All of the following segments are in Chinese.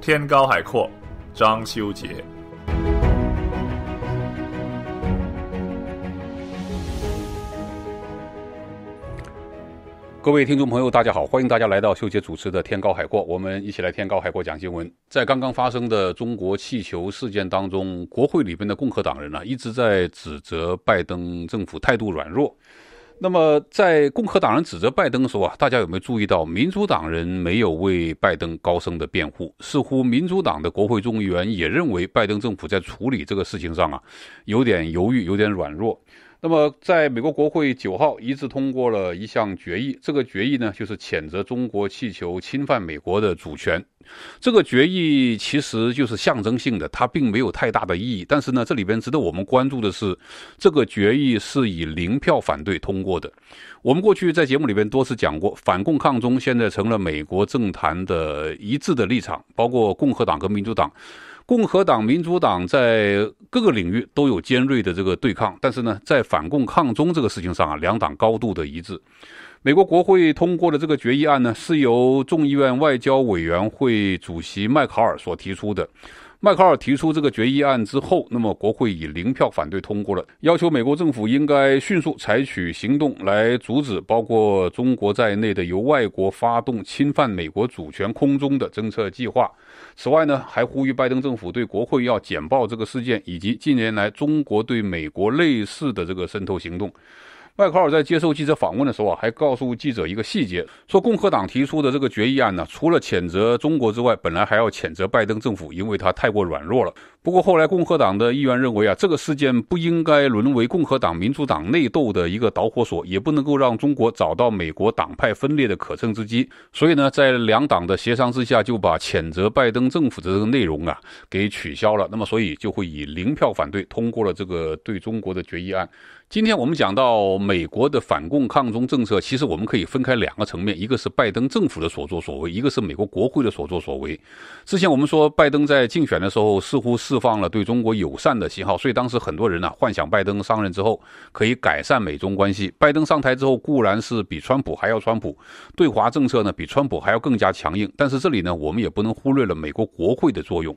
天高海阔，张修杰。各位听众朋友，大家好，欢迎大家来到秀杰主持的《天高海阔》，我们一起来《天高海阔》讲新闻。在刚刚发生的中国气球事件当中，国会里面的共和党人呢，一直在指责拜登政府态度软弱。那么，在共和党人指责拜登的候啊，大家有没有注意到，民主党人没有为拜登高声的辩护？似乎民主党的国会众议员也认为拜登政府在处理这个事情上啊，有点犹豫，有点软弱。那么，在美国国会九号一致通过了一项决议，这个决议呢，就是谴责中国气球侵犯美国的主权。这个决议其实就是象征性的，它并没有太大的意义。但是呢，这里边值得我们关注的是，这个决议是以零票反对通过的。我们过去在节目里边多次讲过，反共抗中现在成了美国政坛的一致的立场，包括共和党和民主党。共和党、民主党在各个领域都有尖锐的这个对抗，但是呢，在反共抗中这个事情上啊，两党高度的一致。美国国会通过的这个决议案呢，是由众议院外交委员会主席麦考尔所提出的。迈克尔提出这个决议案之后，那么国会以零票反对通过了，要求美国政府应该迅速采取行动来阻止包括中国在内的由外国发动侵犯美国主权空中的政策计划。此外呢，还呼吁拜登政府对国会要简报这个事件，以及近年来中国对美国类似的这个渗透行动。迈克尔在接受记者访问的时候啊，还告诉记者一个细节，说共和党提出的这个决议案呢，除了谴责中国之外，本来还要谴责拜登政府，因为他太过软弱了。不过后来共和党的议员认为啊，这个事件不应该沦为共和党、民主党内斗的一个导火索，也不能够让中国找到美国党派分裂的可乘之机，所以呢，在两党的协商之下，就把谴责拜登政府的这个内容啊给取消了。那么，所以就会以零票反对通过了这个对中国的决议案。今天我们讲到美国的反共抗中政策，其实我们可以分开两个层面，一个是拜登政府的所作所为，一个是美国国会的所作所为。之前我们说拜登在竞选的时候似乎释放了对中国友善的信号，所以当时很多人呢幻想拜登上任之后可以改善美中关系。拜登上台之后固然是比川普还要川普，对华政策呢比川普还要更加强硬，但是这里呢我们也不能忽略了美国国会的作用。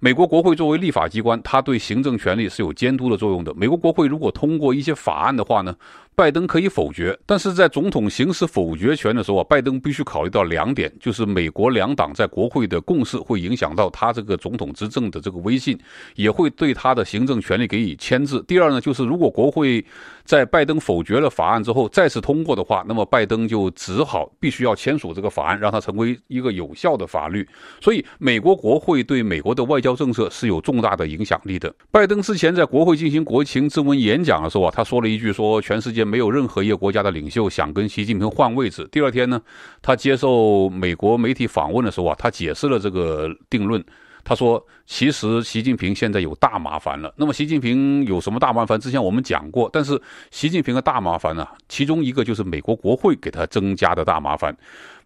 美国国会作为立法机关，它对行政权力是有监督的作用的。美国国会如果通过一这法案的话呢？拜登可以否决，但是在总统行使否决权的时候啊，拜登必须考虑到两点，就是美国两党在国会的共识会影响到他这个总统执政的这个威信，也会对他的行政权力给予牵制。第二呢，就是如果国会在拜登否决了法案之后再次通过的话，那么拜登就只好必须要签署这个法案，让它成为一个有效的法律。所以，美国国会对美国的外交政策是有重大的影响力的。拜登之前在国会进行国情咨文演讲的时候啊，他说了一句说全世界。没有任何一个国家的领袖想跟习近平换位置。第二天呢，他接受美国媒体访问的时候啊，他解释了这个定论。他说：“其实习近平现在有大麻烦了。那么习近平有什么大麻烦？之前我们讲过。但是习近平的大麻烦啊，其中一个就是美国国会给他增加的大麻烦。”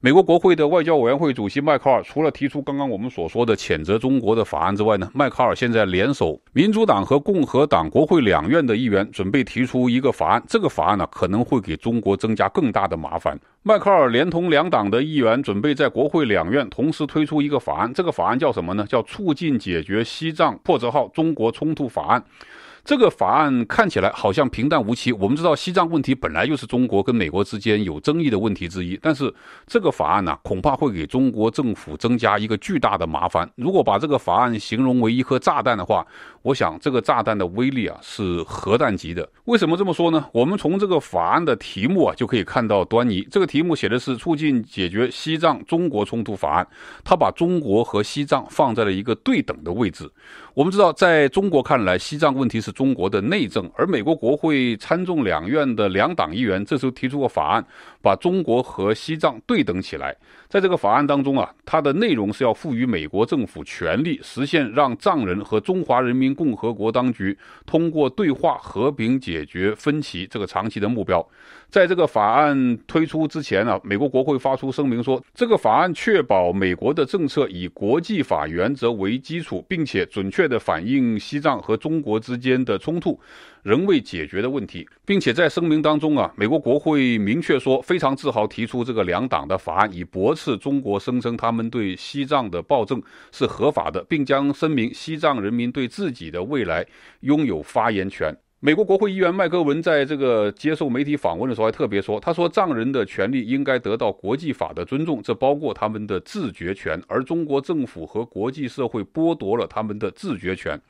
美国国会的外交委员会主席迈克尔除了提出刚刚我们所说的谴责中国的法案之外呢，迈克尔现在联手民主党和共和党国会两院的议员，准备提出一个法案。这个法案呢，可能会给中国增加更大的麻烦。迈克尔连同两党的议员准备在国会两院同时推出一个法案。这个法案叫什么呢？叫《促进解决西藏破折号中国冲突法案》。这个法案看起来好像平淡无奇。我们知道西藏问题本来又是中国跟美国之间有争议的问题之一，但是这个法案呢，恐怕会给中国政府增加一个巨大的麻烦。如果把这个法案形容为一颗炸弹的话。我想这个炸弹的威力啊是核弹级的。为什么这么说呢？我们从这个法案的题目啊就可以看到端倪。这个题目写的是《促进解决西藏中国冲突法案》，它把中国和西藏放在了一个对等的位置。我们知道，在中国看来，西藏问题是中国的内政，而美国国会参众两院的两党议员这时候提出过法案，把中国和西藏对等起来。在这个法案当中啊，它的内容是要赋予美国政府权力，实现让藏人和中华人民共和国当局通过对话和平解决分歧这个长期的目标。在这个法案推出之前呢，美国国会发出声明说，这个法案确保美国的政策以国际法原则为基础，并且准确地反映西藏和中国之间的冲突。仍未解决的问题，并且在声明当中啊，美国国会明确说非常自豪提出这个两党的法案，以驳斥中国声称他们对西藏的暴政是合法的，并将声明西藏人民对自己的未来拥有发言权。美国国会议员麦戈文在这个接受媒体访问的时候还特别说：“他说藏人的权利应该得到国际法的尊重，这包括他们的自决权。而中国政府和国际社会剥夺了他们的自决权。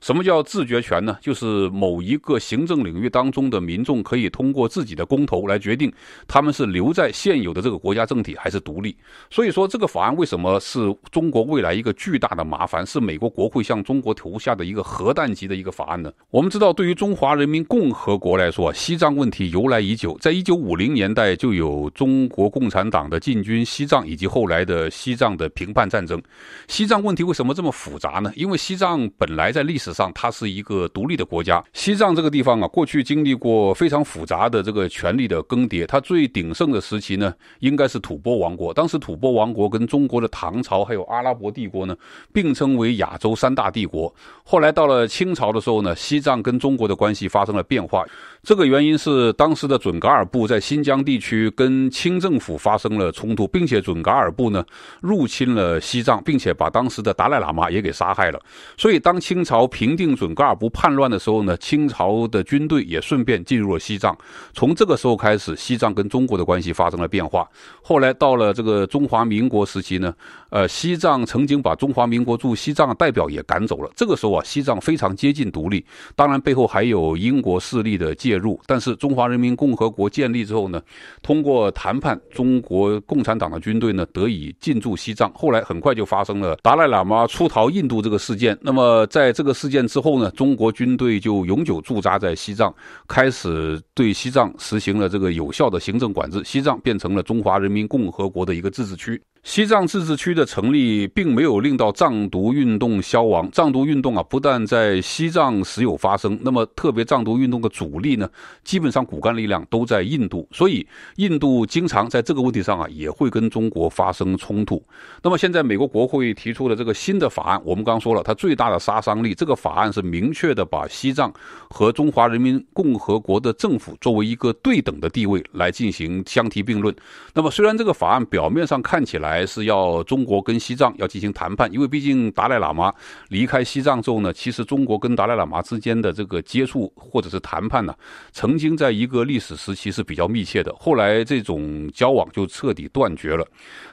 什么叫自决权呢？就是某一个行政领域当中的民众可以通过自己的公投来决定他们是留在现有的这个国家政体还是独立。所以说这个法案为什么是中国未来一个巨大的麻烦，是美国国会向中国投下的一个核弹级的一个法案呢？我们知道，对于中。中华人民共和国来说，西藏问题由来已久，在一九五零年代就有中国共产党的进军西藏，以及后来的西藏的平叛战争。西藏问题为什么这么复杂呢？因为西藏本来在历史上它是一个独立的国家。西藏这个地方啊，过去经历过非常复杂的这个权力的更迭。它最鼎盛的时期呢，应该是吐蕃王国。当时吐蕃王国跟中国的唐朝还有阿拉伯帝国呢，并称为亚洲三大帝国。后来到了清朝的时候呢，西藏跟中国的关关系发生了变化，这个原因是当时的准噶尔部在新疆地区跟清政府发生了冲突，并且准噶尔部呢入侵了西藏，并且把当时的达赖喇嘛也给杀害了。所以当清朝平定准噶尔部叛乱的时候呢，清朝的军队也顺便进入了西藏。从这个时候开始，西藏跟中国的关系发生了变化。后来到了这个中华民国时期呢，呃，西藏曾经把中华民国驻西藏代表也赶走了。这个时候啊，西藏非常接近独立，当然背后还有。有英国势力的介入，但是中华人民共和国建立之后呢，通过谈判，中国共产党的军队呢得以进驻西藏。后来很快就发生了达赖喇嘛出逃印度这个事件。那么在这个事件之后呢，中国军队就永久驻扎在西藏，开始对西藏实行了这个有效的行政管制，西藏变成了中华人民共和国的一个自治区。西藏自治区的成立并没有令到藏独运动消亡，藏独运动啊，不但在西藏时有发生，那么特别藏独运动的主力呢，基本上骨干力量都在印度，所以印度经常在这个问题上啊，也会跟中国发生冲突。那么现在美国国会提出的这个新的法案，我们刚刚说了，它最大的杀伤力，这个法案是明确的把西藏和中华人民共和国的政府作为一个对等的地位来进行相提并论。那么虽然这个法案表面上看起来，还是要中国跟西藏要进行谈判，因为毕竟达赖喇嘛离开西藏之后呢，其实中国跟达赖喇嘛之间的这个接触或者是谈判呢，曾经在一个历史时期是比较密切的，后来这种交往就彻底断绝了。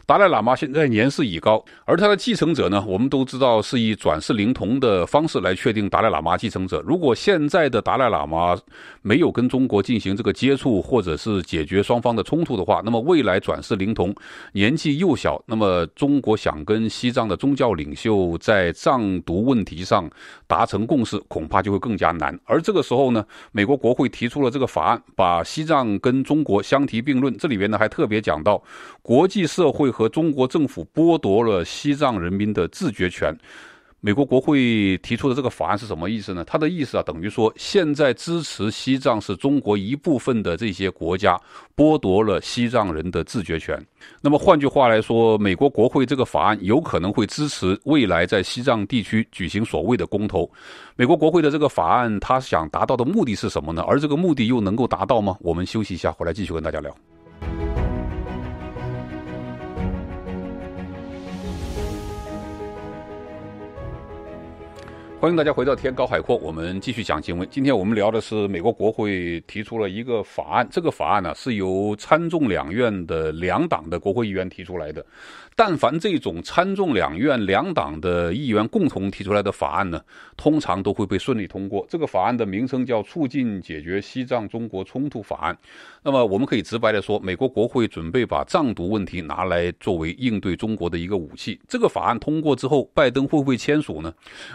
达赖喇嘛现在年事已高，而他的继承者呢，我们都知道是以转世灵童的方式来确定达赖喇嘛继承者。如果现在的达赖喇嘛没有跟中国进行这个接触或者是解决双方的冲突的话，那么未来转世灵童年纪又小。那么，中国想跟西藏的宗教领袖在藏独问题上达成共识，恐怕就会更加难。而这个时候呢，美国国会提出了这个法案，把西藏跟中国相提并论。这里边呢，还特别讲到，国际社会和中国政府剥夺了西藏人民的自觉权。美国国会提出的这个法案是什么意思呢？他的意思啊，等于说现在支持西藏是中国一部分的这些国家剥夺了西藏人的自觉权。那么换句话来说，美国国会这个法案有可能会支持未来在西藏地区举行所谓的公投。美国国会的这个法案，他想达到的目的是什么呢？而这个目的又能够达到吗？我们休息一下，回来继续跟大家聊。欢迎大家回到天高海阔，我们继续讲新闻。今天我们聊的是美国国会提出了一个法案，这个法案呢是由参众两院的两党的国会议员提出来的。但凡这种参众两院两党的议员共同提出来的法案呢，通常都会被顺利通过。这个法案的名称叫《促进解决西藏中国冲突法案》。那么我们可以直白的说，美国国会准备把藏独问题拿来作为应对中国的一个武器。这个法案通过之后，拜登会不会签署呢？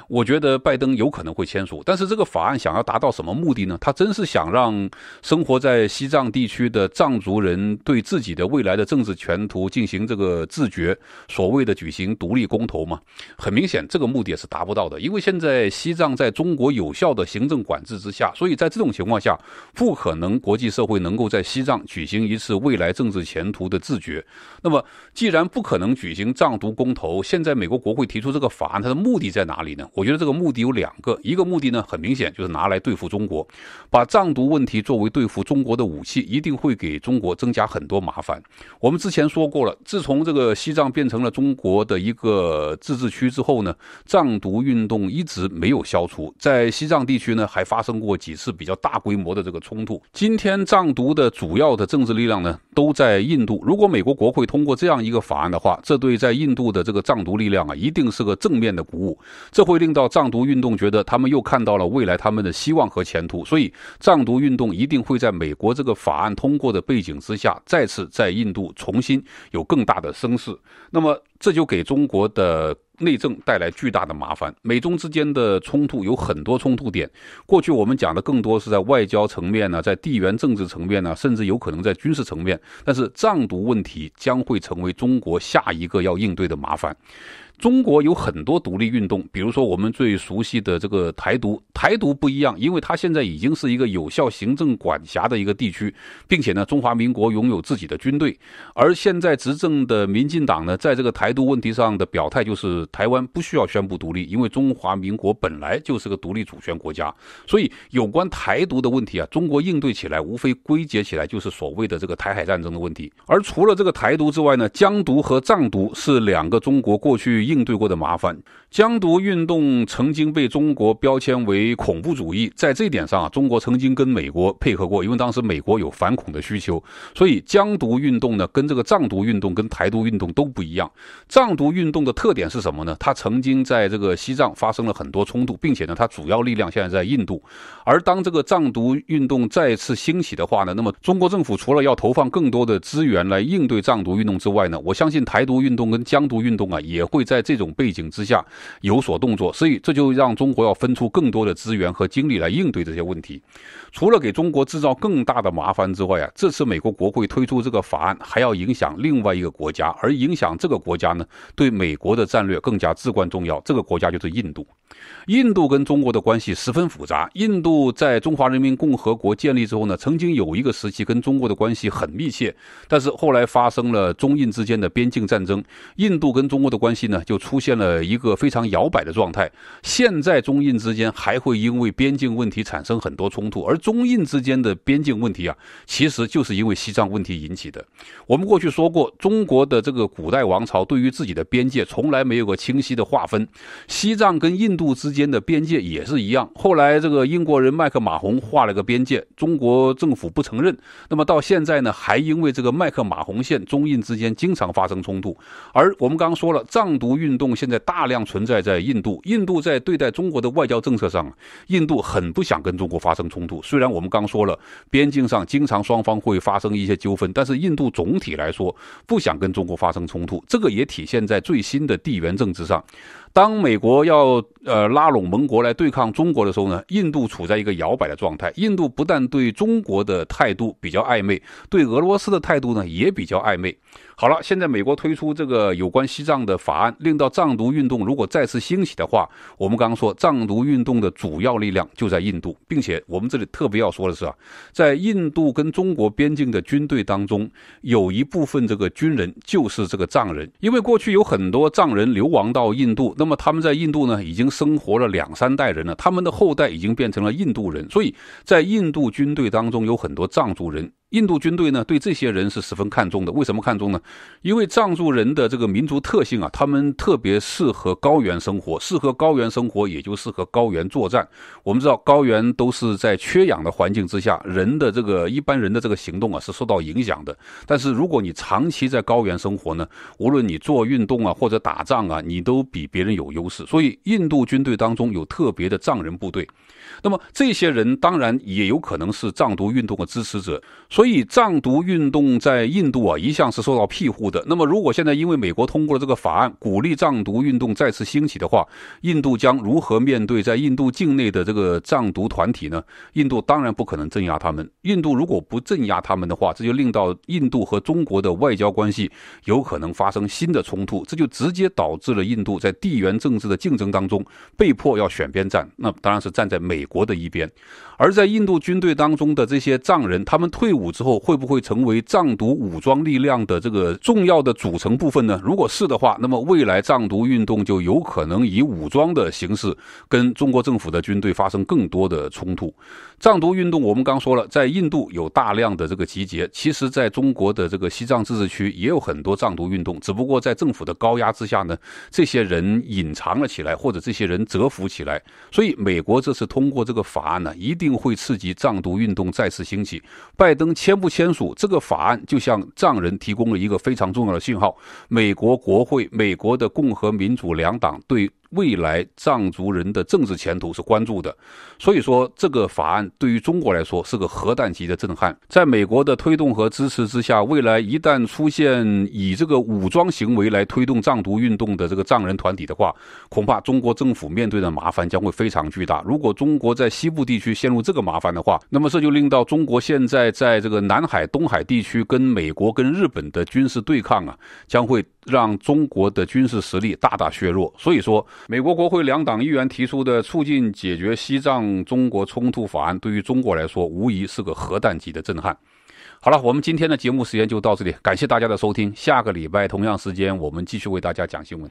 我觉得。拜登有可能会签署，但是这个法案想要达到什么目的呢？他真是想让生活在西藏地区的藏族人对自己的未来的政治前途进行这个自觉，所谓的举行独立公投嘛？很明显，这个目的也是达不到的，因为现在西藏在中国有效的行政管制之下，所以在这种情况下，不可能国际社会能够在西藏举行一次未来政治前途的自觉。那么，既然不可能举行藏独公投，现在美国国会提出这个法案，它的目的在哪里呢？我觉得这个目。目的有两个，一个目的呢，很明显就是拿来对付中国，把藏独问题作为对付中国的武器，一定会给中国增加很多麻烦。我们之前说过了，自从这个西藏变成了中国的一个自治区之后呢，藏独运动一直没有消除，在西藏地区呢还发生过几次比较大规模的这个冲突。今天藏独的主要的政治力量呢都在印度，如果美国国会通过这样一个法案的话，这对在印度的这个藏独力量啊，一定是个正面的鼓舞，这会令到藏。毒运动觉得他们又看到了未来他们的希望和前途，所以藏独运动一定会在美国这个法案通过的背景之下，再次在印度重新有更大的声势。那么这就给中国的。内政带来巨大的麻烦。美中之间的冲突有很多冲突点，过去我们讲的更多是在外交层面呢，在地缘政治层面呢，甚至有可能在军事层面。但是藏独问题将会成为中国下一个要应对的麻烦。中国有很多独立运动，比如说我们最熟悉的这个台独。台独不一样，因为它现在已经是一个有效行政管辖的一个地区，并且呢，中华民国拥有自己的军队。而现在执政的民进党呢，在这个台独问题上的表态就是。台湾不需要宣布独立，因为中华民国本来就是个独立主权国家，所以有关台独的问题啊，中国应对起来无非归结起来就是所谓的这个台海战争的问题。而除了这个台独之外呢，疆独和藏独是两个中国过去应对过的麻烦。疆独运动曾经被中国标签为恐怖主义，在这点上啊，中国曾经跟美国配合过，因为当时美国有反恐的需求，所以疆独运动呢跟这个藏独运动跟台独运动都不一样。藏独运动的特点是什么？么呢？他曾经在这个西藏发生了很多冲突，并且呢，他主要力量现在在印度。而当这个藏独运动再次兴起的话呢，那么中国政府除了要投放更多的资源来应对藏独运动之外呢，我相信台独运动跟疆独运动啊也会在这种背景之下有所动作。所以这就让中国要分出更多的资源和精力来应对这些问题。除了给中国制造更大的麻烦之外啊，这次美国国会推出这个法案还要影响另外一个国家，而影响这个国家呢对美国的战略。更加至关重要，这个国家就是印度。印度跟中国的关系十分复杂。印度在中华人民共和国建立之后呢，曾经有一个时期跟中国的关系很密切，但是后来发生了中印之间的边境战争，印度跟中国的关系呢就出现了一个非常摇摆的状态。现在中印之间还会因为边境问题产生很多冲突，而中印之间的边境问题啊，其实就是因为西藏问题引起的。我们过去说过，中国的这个古代王朝对于自己的边界从来没有个清晰的划分，西藏跟印度。度之间的边界也是一样。后来，这个英国人麦克马洪画了个边界，中国政府不承认。那么到现在呢，还因为这个麦克马洪线，中印之间经常发生冲突。而我们刚刚说了，藏独运动现在大量存在在印度。印度在对待中国的外交政策上，印度很不想跟中国发生冲突。虽然我们刚刚说了，边境上经常双方会发生一些纠纷，但是印度总体来说不想跟中国发生冲突。这个也体现在最新的地缘政治上。当美国要呃拉拢盟国来对抗中国的时候呢，印度处在一个摇摆的状态。印度不但对中国的态度比较暧昧，对俄罗斯的态度呢也比较暧昧。好了，现在美国推出这个有关西藏的法案，令到藏独运动如果再次兴起的话，我们刚刚说藏独运动的主要力量就在印度，并且我们这里特别要说的是啊，在印度跟中国边境的军队当中，有一部分这个军人就是这个藏人，因为过去有很多藏人流亡到印度，那么他们在印度呢已经生活了两三代人了，他们的后代已经变成了印度人，所以在印度军队当中有很多藏族人。印度军队呢，对这些人是十分看重的。为什么看重呢？因为藏族人的这个民族特性啊，他们特别适合高原生活，适合高原生活也就适合高原作战。我们知道，高原都是在缺氧的环境之下，人的这个一般人的这个行动啊是受到影响的。但是如果你长期在高原生活呢，无论你做运动啊或者打仗啊，你都比别人有优势。所以，印度军队当中有特别的藏人部队。那么，这些人当然也有可能是藏独运动的支持者。所所以藏独运动在印度啊一向是受到庇护的。那么，如果现在因为美国通过了这个法案，鼓励藏独运动再次兴起的话，印度将如何面对在印度境内的这个藏独团体呢？印度当然不可能镇压他们。印度如果不镇压他们的话，这就令到印度和中国的外交关系有可能发生新的冲突。这就直接导致了印度在地缘政治的竞争当中被迫要选边站。那当然是站在美国的一边。而在印度军队当中的这些藏人，他们退伍。之后会不会成为藏独武装力量的这个重要的组成部分呢？如果是的话，那么未来藏独运动就有可能以武装的形式跟中国政府的军队发生更多的冲突。藏独运动我们刚说了，在印度有大量的这个集结，其实在中国的这个西藏自治区也有很多藏独运动，只不过在政府的高压之下呢，这些人隐藏了起来，或者这些人蛰伏起来。所以，美国这次通过这个法案呢，一定会刺激藏独运动再次兴起。拜登。签不签署这个法案，就向藏人提供了一个非常重要的信号。美国国会，美国的共和民主两党对。未来藏族人的政治前途是关注的，所以说这个法案对于中国来说是个核弹级的震撼。在美国的推动和支持之下，未来一旦出现以这个武装行为来推动藏族运动的这个藏人团体的话，恐怕中国政府面对的麻烦将会非常巨大。如果中国在西部地区陷入这个麻烦的话，那么这就令到中国现在在这个南海、东海地区跟美国、跟日本的军事对抗啊，将会让中国的军事实力大大削弱。所以说。美国国会两党议员提出的促进解决西藏中国冲突法案，对于中国来说无疑是个核弹级的震撼。好了，我们今天的节目时间就到这里，感谢大家的收听，下个礼拜同样时间我们继续为大家讲新闻。